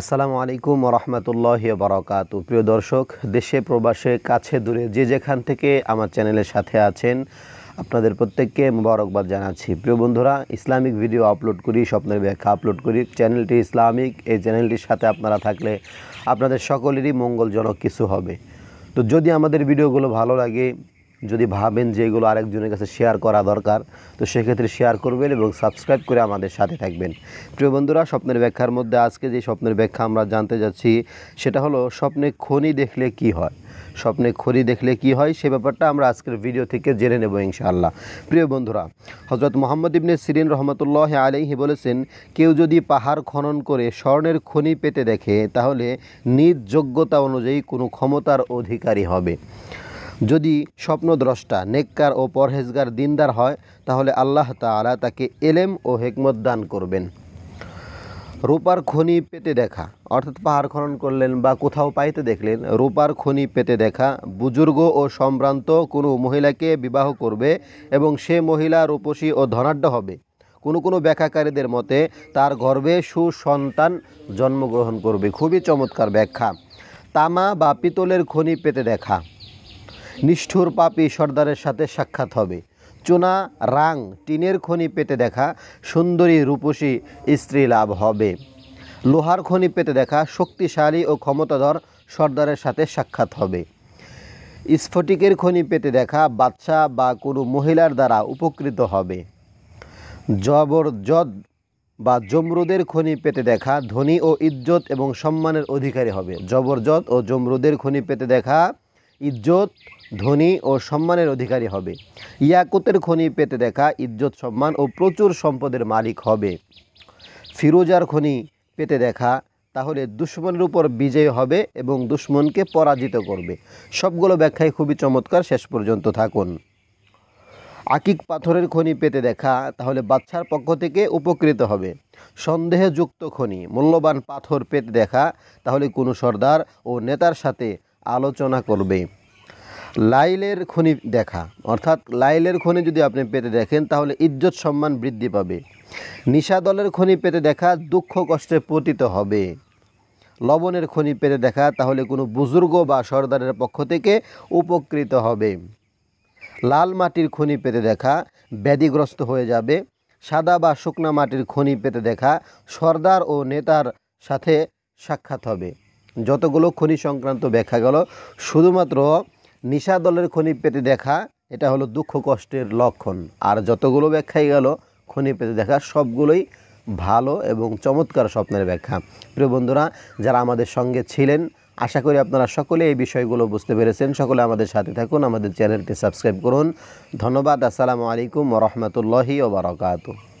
আসসালামু আলাইকুম রহমতুল্লাহ বরকাত প্রিয় দর্শক দেশে প্রবাসে কাছে দূরে যে যেখান থেকে আমার চ্যানেলের সাথে আছেন আপনাদের প্রত্যেককে মুবারকবাদ জানাচ্ছি প্রিয় বন্ধুরা ইসলামিক ভিডিও আপলোড করি স্বপ্নের ব্যাখ্যা আপলোড করি চ্যানেলটি ইসলামিক এই চ্যানেলটির সাথে আপনারা থাকলে আপনাদের সকলেরই মঙ্গলজনক কিছু হবে তো যদি আমাদের ভিডিওগুলো ভালো লাগে যদি ভাবেন যে এগুলো আরেকজনের কাছে শেয়ার করা দরকার তো সেক্ষেত্রে শেয়ার করবেন এবং সাবস্ক্রাইব করে আমাদের সাথে থাকবেন প্রিয় বন্ধুরা স্বপ্নের ব্যাখ্যার মধ্যে আজকে যে স্বপ্নের ব্যাখ্যা আমরা জানতে যাচ্ছি সেটা হলো স্বপ্নে খনি দেখলে কি হয় স্বপ্নে খনি দেখলে কি হয় সে ব্যাপারটা আমরা আজকের ভিডিও থেকে জেনে নেব ইনশাআল্লাহ প্রিয় বন্ধুরা হজরত মোহাম্মদ ইবনে সিরিন রহমতুল্লাহ আলিহি বলেছেন কেউ যদি পাহাড় খনন করে স্বর্ণের খনি পেতে দেখে তাহলে নিজ যোগ্যতা অনুযায়ী কোনো ক্ষমতার অধিকারী হবে যদি স্বপ্নদ্রষ্টা নেককার ও পরহেজগার দিনদার হয় তাহলে আল্লাহ তালা তাকে এলেম ও হেকমত দান করবেন রূপার খনি পেতে দেখা অর্থাৎ পাহাড় খনন করলেন বা কোথাও পাইতে দেখলেন রূপার খনি পেতে দেখা বুজুর্গ ও সম্ভ্রান্ত কোনো মহিলাকে বিবাহ করবে এবং সে মহিলা রূপসী ও ধনাঢ্য হবে কোনো কোনো ব্যাখ্যাকারীদের মতে তার গর্ভে সুসন্তান জন্মগ্রহণ করবে খুবই চমৎকার ব্যাখ্যা তামা বা পিতলের খনি পেতে দেখা নিষ্ঠুর পাপি সর্দারের সাথে সাক্ষাৎ হবে চুনা রাং টিনের খনি পেতে দেখা সুন্দরী রূপসী স্ত্রী লাভ হবে লোহার খনি পেতে দেখা শক্তিশালী ও ক্ষমতাধর সর্দারের সাথে সাক্ষাৎ হবে স্ফটিকের খনি পেতে দেখা বাচ্চা বা কোনো মহিলার দ্বারা উপকৃত হবে জবরজদ বা জমরুদের খনি পেতে দেখা ধনী ও ইজ্জত এবং সম্মানের অধিকারী হবে জবরজদ ও জমরুদের খনি পেতে দেখা ইজ্জত ধনী ও সম্মানের অধিকারী হবে ইয়াকুতের খনি পেতে দেখা ইজ্জত সম্মান ও প্রচুর সম্পদের মালিক হবে ফিরোজার খনি পেতে দেখা তাহলে দুশ্মনের উপর বিজয় হবে এবং দুশ্মনকে পরাজিত করবে সবগুলো ব্যাখ্যায় খুবই চমৎকার শেষ পর্যন্ত থাকুন আকিক পাথরের খনি পেতে দেখা তাহলে বাচ্চার পক্ষ থেকে উপকৃত হবে সন্দেহে যুক্ত খনি মূল্যবান পাথর পেতে দেখা তাহলে কোনো সর্দার ও নেতার সাথে আলোচনা করবে লাইলের খনি দেখা অর্থাৎ লাইলের খনি যদি আপনি পেতে দেখেন তাহলে ইজ্জত সম্মান বৃদ্ধি পাবে নিশা দলের খনি পেতে দেখা দুঃখ কষ্টে পতিত হবে লবণের খনি পেতে দেখা তাহলে কোনো বুজুর্গ বা সর্দারের পক্ষ থেকে উপকৃত হবে লাল মাটির খনি পেতে দেখা ব্যাধিগ্রস্ত হয়ে যাবে সাদা বা শুকনা মাটির খনি পেতে দেখা সর্দার ও নেতার সাথে সাক্ষাৎ হবে যতগুলো খনি সংক্রান্ত ব্যাখ্যা গেল শুধুমাত্র নিশা দলের খনি পেতে দেখা এটা হলো দুঃখ কষ্টের লক্ষণ আর যতগুলো ব্যাখ্যাই গেল খনি পেতে দেখা সবগুলোই ভালো এবং চমৎকার স্বপ্নের ব্যাখ্যা প্রিয় বন্ধুরা যারা আমাদের সঙ্গে ছিলেন আশা করি আপনারা সকলে এই বিষয়গুলো বুঝতে পেরেছেন সকলে আমাদের সাথে থাকুন আমাদের চ্যানেলটি সাবস্ক্রাইব করুন ধন্যবাদ আসসালামু আলাইকুম রহমতুল্লাহি ওবরাকাতু